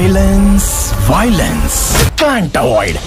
Violence, violence. Can't avoid.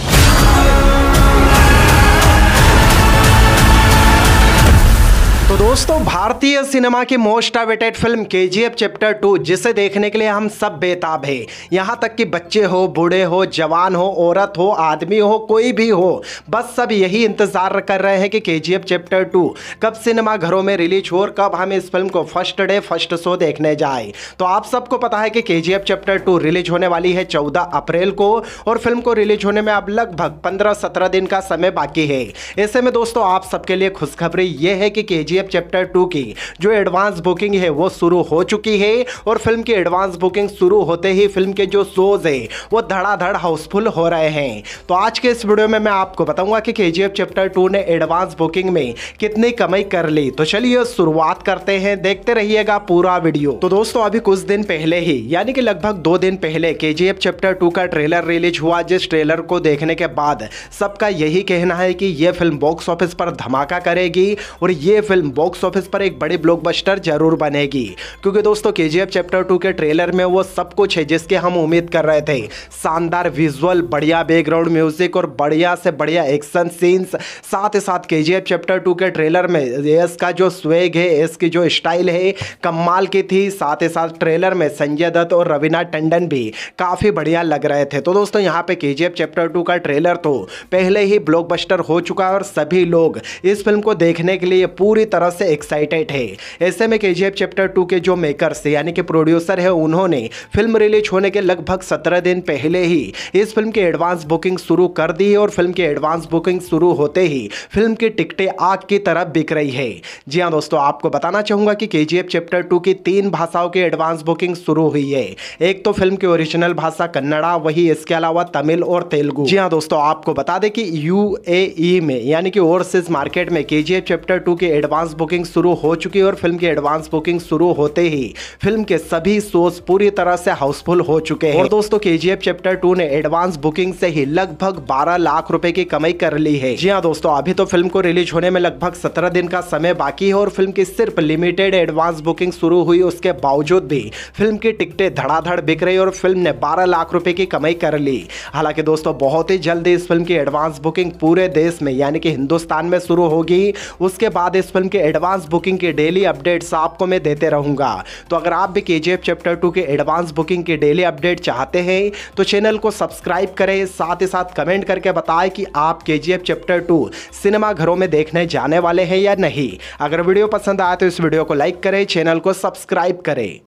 दोस्तों भारतीय cinema की मोस्ट अवेटेड फिल्म के जी एफ चैप्टर टू जिसे देखने के लिए हम सब बेताब है यहाँ तक कि बच्चे हो बूढ़े हो जवान हो औरत हो आदमी हो कोई भी हो बस सब यही इंतज़ार कर रहे हैं कि K G F chapter two कब सिनेमा घरों में रिलीज हो और कब हम इस फिल्म को फर्स्ट डे फर्स्ट शो देखने जाए तो आप सबको पता है कि K G F chapter two release होने वाली है चौदह अप्रैल को और फिल्म को रिलीज होने में अब लगभग पंद्रह सत्रह दिन का समय बाकी है ऐसे में दोस्तों आप सबके लिए खुशखबरी ये है कि K G F chapter two की जो एडवांस बुकिंग है वो शुरू हो चुकी है और फिल्म की एडवांस बुकिंग शुरू होते ही फिल्म के जो शोज है वो धड़ाधड़ हाउसफुल हो रहे हैं तो आज के इस वीडियो में मैं आपको बताऊंगा कि के चैप्टर टू ने एडवांस बुकिंग में कितनी कमाई कर ली तो चलिए शुरुआत करते हैं देखते रहिएगा पूरा वीडियो तो दोस्तों अभी कुछ दिन पहले ही यानी कि लगभग दो दिन पहले के चैप्टर टू का ट्रेलर रिलीज हुआ जिस ट्रेलर को देखने के बाद सबका यही कहना है कि यह फिल्म बॉक्स ऑफिस पर धमाका करेगी और यह फिल्म बॉक्स बॉक्स ऑफिस पर एक बड़ी ब्लॉकबस्टर जरूर बनेगी क्योंकि दोस्तों के चैप्टर टू के ट्रेलर में वो सब कुछ है जिसके हम उम्मीद कर रहे थे शानदार विजुअल बढ़िया बैकग्राउंड म्यूजिक और बढ़िया से बढ़िया एक्शन सीन्स साथ ही साथ के चैप्टर टू के ट्रेलर में एस का जो स्वेग है एस की जो स्टाइल है कमाल की थी साथ ही साथ ट्रेलर में संजय दत्त और रवीना टंडन भी काफ़ी बढ़िया लग रहे थे तो दोस्तों यहाँ पे के चैप्टर टू का ट्रेलर तो पहले ही ब्लॉकबस्टर हो चुका है और सभी लोग इस फिल्म को देखने के लिए पूरी तरह से से एक्साइटेड है ऐसे में के चैप्टर टू के जो मेकर्स यानी कि प्रोड्यूसर है उन्होंने फिल्म रिलीज होने के लगभग सत्रह दिन पहले ही इस फिल्म की एडवांस बुकिंग शुरू कर दी है और फिल्म की एडवांस बुकिंग शुरू होते ही फिल्म की टिकटें आग की तरफ बिक रही है जी हाँ दोस्तों आपको बताना चाहूंगा कि के चैप्टर टू की तीन भाषाओं की एडवांस बुकिंग शुरू हुई है एक तो फिल्म की ओरिजिनल भाषा कन्नड़ा वही इसके अलावा तमिल और तेलुगु जी हाँ दोस्तों आपको बता दें कि यू e में यानी कि ओवरसीज मार्केट में के चैप्टर टू की एडवांस बुकिंग बुकिंग शुरू हो चुकी है और फिल्म की एडवांस बुकिंग शुरू होते ही फिल्म के सभी शोज पूरी तरह से हाउसफुल हो चुके हैं और दोस्तों के चैप्टर टू ने एडवांस बुकिंग से ही लगभग बारह लाख रूपए की कमाई कर ली है जी हाँ दोस्तों अभी तो फिल्म को रिलीज होने में लगभग सत्रह दिन का समय बाकी है और फिल्म की सिर्फ लिमिटेड एडवांस बुकिंग शुरू हुई उसके बावजूद भी फिल्म की टिकटें धड़ाधड़ बिक रही और फिल्म ने 12 लाख रुपए की कमाई कर ली हालांकि दोस्तों बहुत ही जल्दी इस फिल्म की एडवांस बुकिंग पूरे देश में यानी कि हिंदुस्तान में शुरू होगी उसके बाद इस फिल्म के एडवांस बुकिंग के डेली अपडेट्स आपको मैं देते रहूँगा तो अगर आप भी के चैप्टर टू के एडवांस बुकिंग के डेली अपडेट चाहते हैं तो चैनल को सब्सक्राइब करें साथ ही साथ कमेंट करके बताएं कि आप के चैप्टर टू सिनेमा घरों में देखने जाने वाले हैं या नहीं अगर वीडियो पसंद आए तो इस वीडियो को लाइक करें चैनल को सब्सक्राइब करें